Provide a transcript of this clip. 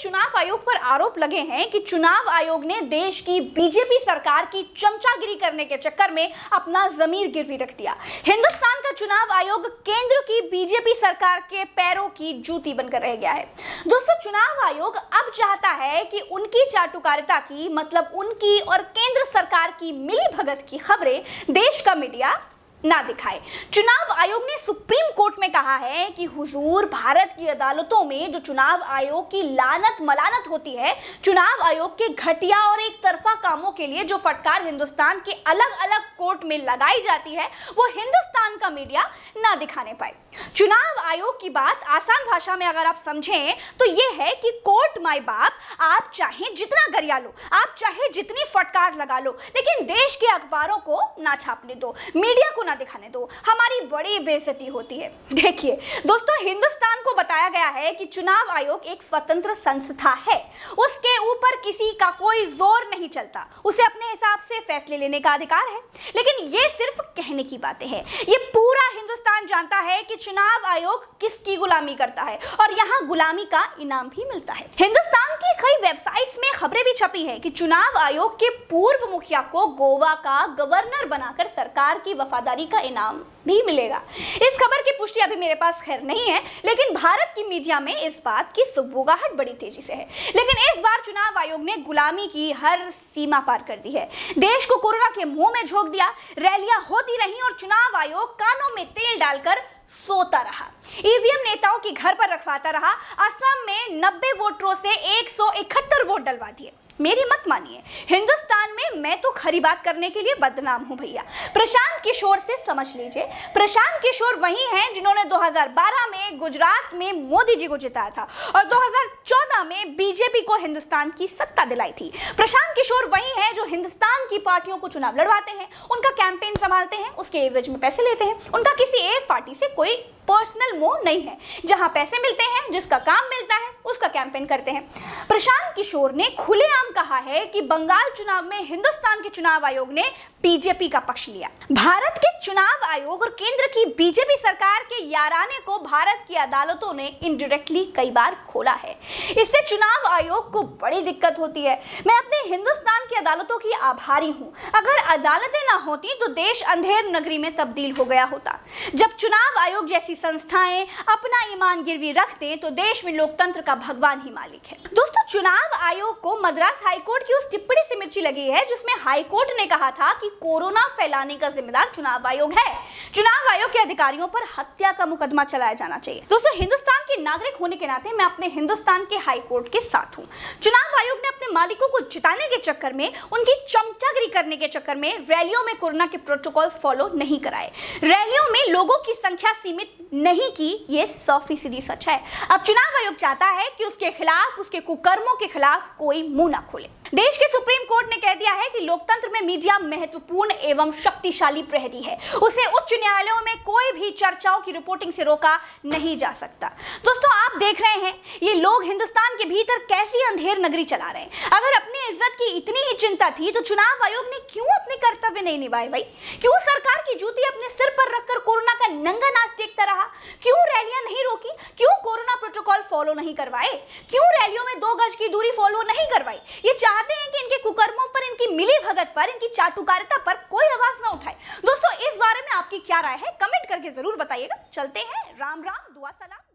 चुनाव आयोग पर आरोप लगे हैं कि चुनाव आयोग ने देश की बीजेपी सरकार की चमचागिरी करने के चक्कर में अपना जमीर गिरवी रख दिया हिंदुस्तान का चुनाव आयोग केंद्र की बीजेपी सरकार के पैरों की जूती बनकर रह गया है दोस्तों चुनाव आयोग अब चाहता है कि उनकी चाटुकारिता की मतलब उनकी और केंद्र सरकार की मिली की खबरें देश का मीडिया ना दिखाए चुनाव आयोग ने सुप्रीम कोर्ट में कहा है कि हुजूर भारत की अदालतों में जो चुनाव आयोग की लानत मलानत होती है चुनाव आयोग के घटिया और एक तरफा कामों के लिए जो फटकार हिंदुस्तान के अलग अलग कोर्ट में लगाई जाती है वो हिंदुस्तान का मीडिया ना दिखाने पाए चुनाव आयोग की बात आसान भाषा में अगर आप समझें तो ये है कि कोर्ट माई बाप आप चाहे जितना गरिया लो आप चाहे जितनी फटकार लगा लो लेकिन देश के अखबारों को ना छापने दो मीडिया को ना दिखाने दो हमारी बड़ी बेजती होती है देखिए दोस्तों हिंदुस्तान को बताया गया है कि चुनाव आयोग एक स्वतंत्र संस्था है उसके ऊपर किसी का कोई जोर नहीं चलता उसे अपने हिसाब से फैसले लेने का अधिकार है लेकिन ये सिर्फ कहने की बातें हैं ये पूरा हिंदुस्तान जानता है कि चुनाव आयोग किसकी गुलामी करता है और यहाँ गुलामी का इनाम भी मिलता है हिंदुस्तान की कई वेबसाइट्स में खबरें भी छपी है कि चुनाव आयोग के पूर्व मुखिया को गोवा का गवर्नर बनाकर सरकार की वफादारी गिरफ्तारी का इनाम भी मिलेगा इस खबर की पुष्टि अभी मेरे पास खैर नहीं है लेकिन भारत की मीडिया में इस बात की सुबुगाहट बड़ी तेजी से है लेकिन इस बार चुनाव आयोग ने गुलामी की हर सीमा पार कर दी है देश को कोरोना के मुंह में झोंक दिया रैलियां होती रहीं और चुनाव आयोग कानों में तेल डालकर सोता रहा ईवीएम नेताओं के घर पर रखवाता रहा असम में 90 वोटरों से 171 वोट डलवा दिए मेरी मत मानिए हिंदुस्तान में मैं तो खरी बात करने के लिए बदनाम हूँ भैया प्रशांत किशोर से समझ लीजिए प्रशांत किशोर वही हैं जिन्होंने 2012 में गुजरात में मोदी जी को जिताया था और 2014 में बीजेपी को हिंदुस्तान की सत्ता दिलाई थी प्रशांत किशोर वही हैं जो हिंदुस्तान की पार्टियों को चुनाव लड़वाते हैं उनका कैंपेन संभालते हैं उसके एवरेज में पैसे लेते हैं उनका किसी एक पार्टी से कोई पर्सनल मोह नहीं है जहां पैसे मिलते हैं जिसका काम मिलता है उसका कैंपेन करते हैं प्रशांत किशोर ने खुलेआम ने कहा है कि बंगाल चुनाव में हिंदुस्तान के चुनाव आयोग ने बीजेपी का पक्ष लिया भारत के चुनाव आयोग और केंद्र की बीजेपी सरकार के याराने को भारत की अदालतों ने इनडायरेक्टली कई बार खोला है इससे चुनाव आयोग को बड़ी दिक्कत होती है मैं अपने हिंदुस्तान की अदालतों की आभारी हूँ अगर अदालतें ना होती तो देश अंधेर नगरी में तब्दील हो गया होता जब चुनाव आयोग जैसी संस्थाएं अपना ईमान गिरवी रखते तो देश में लोकतंत्र का भगवान ही मालिक है दोस्तों चुनाव आयोग को मद्रास हाईकोर्ट की उस टिप्पणी से मिर्ची लगी है जिसमें हाईकोर्ट ने कहा था कि कोरोना फैलाने का जिम्मेदार चुनाव आयोग है चुनाव आयोग के अधिकारियों पर हत्या का मुकदमा चलाया जाना चाहिए दोस्तों हिंदुस्तान के नागरिक होने के नाते मैं अपने हिंदुस्तान के हाईकोर्ट के साथ हूँ चुनाव आयोग ने अपने मालिकों को जिताने के चक्कर में उनकी चमचागिरी करने के चक्कर में रैलियों में कोरोना के प्रोटोकॉल फॉलो नहीं कराए रैलियों में लोगों की संख्या सीमित नहीं की यह सौ सच है अब चुनाव आयोग चाहता है कि उसके खिलाफ उसके कुकर धर्मों के खिलाफ कोई मुंह न खोले देश के सुप्रीम कोर्ट ने कह दिया है कि लोकतंत्र में मीडिया महत्वपूर्ण एवं शक्तिशाली प्रहरी है उसे उच्च न्यायालयों में कोई भी चर्चाओं की रिपोर्टिंग से रोका नहीं जा सकता दोस्तों आप देख रहे हैं ये लोग हिंदुस्तान के भीतर कैसी अंधेर नगरी चला रहे हैं अगर अपनी इज्जत की इतनी ही चिंता थी तो चुनाव आयोग ने क्यों अपने कर्तव्य नहीं निभाए भाई क्यों सरकार की जूती अपने सिर पर रखकर कोरोना का नंगा नाच देखता रहा क्यों रैलियां नहीं रोकी क्यों कोरोना प्रोटोकॉल फॉलो नहीं करवाए क्यों रैलियों में दो गज की दूरी फॉलो नहीं करवाई ये चाहते हैं कि इनके कुकर्मों पर इनकी मिली भगत पर इनकी चाटुकारिता पर कोई आवाज ना उठाए दोस्तों इस बारे में आपकी क्या राय है कमेंट करके जरूर बताइएगा चलते हैं राम राम दुआ सलाम